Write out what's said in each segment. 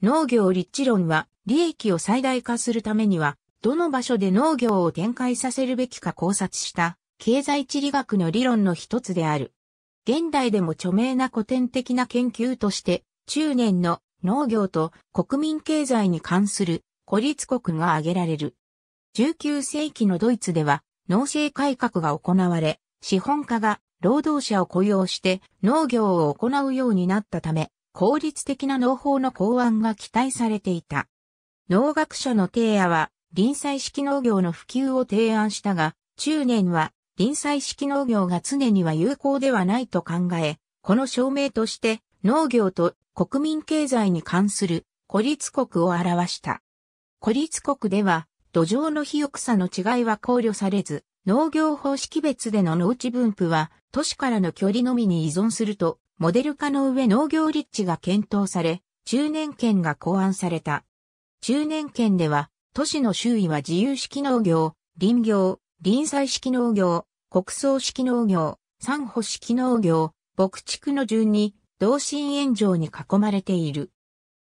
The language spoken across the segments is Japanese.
農業立地論は、利益を最大化するためには、どの場所で農業を展開させるべきか考察した、経済地理学の理論の一つである。現代でも著名な古典的な研究として、中年の農業と国民経済に関する孤立国が挙げられる。19世紀のドイツでは、農政改革が行われ、資本家が労働者を雇用して農業を行うようになったため、効率的な農法の考案が期待されていた。農学者の提案は、臨済式農業の普及を提案したが、中年は、臨済式農業が常には有効ではないと考え、この証明として、農業と国民経済に関する孤立国を表した。孤立国では、土壌の肥沃さの違いは考慮されず、農業方式別での農地分布は、都市からの距離のみに依存するとモデル化の上農業立地が検討され、中年圏が考案された。中年圏では、都市の周囲は自由式農業、林業、林栽式農業、国葬式農業、産保式農業、牧畜の順に、同心円状に囲まれている。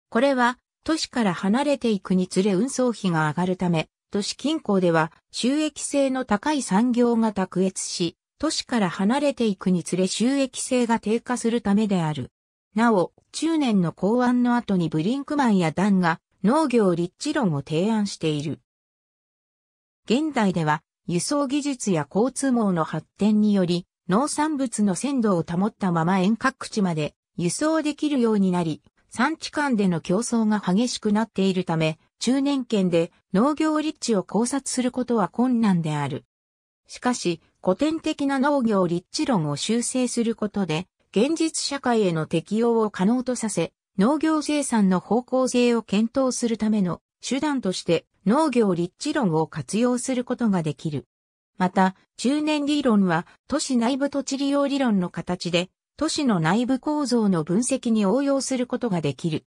これは、都市から離れていくにつれ運送費が上がるため、都市近郊では収益性の高い産業が卓越し、都市から離れていくにつれ収益性が低下するためである。なお、中年の考案の後にブリンクマンやダンが農業立地論を提案している。現代では輸送技術や交通網の発展により農産物の鮮度を保ったまま遠隔地まで輸送できるようになり、産地間での競争が激しくなっているため、中年圏で農業立地を考察することは困難である。しかし、古典的な農業立地論を修正することで、現実社会への適用を可能とさせ、農業生産の方向性を検討するための手段として農業立地論を活用することができる。また、中年理論は都市内部土地利用理論の形で、都市の内部構造の分析に応用することができる。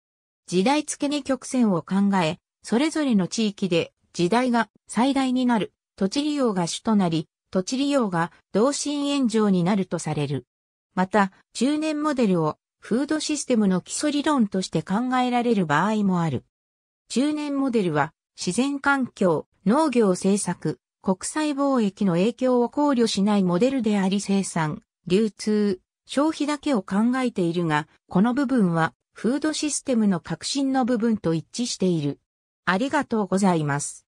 時代付けに曲線を考え、それぞれの地域で時代が最大になる土地利用が主となり、土地利用が同心円状になるとされる。また、中年モデルをフードシステムの基礎理論として考えられる場合もある。中年モデルは自然環境、農業政策、国際貿易の影響を考慮しないモデルであり生産、流通、消費だけを考えているが、この部分はフードシステムの革新の部分と一致している。ありがとうございます。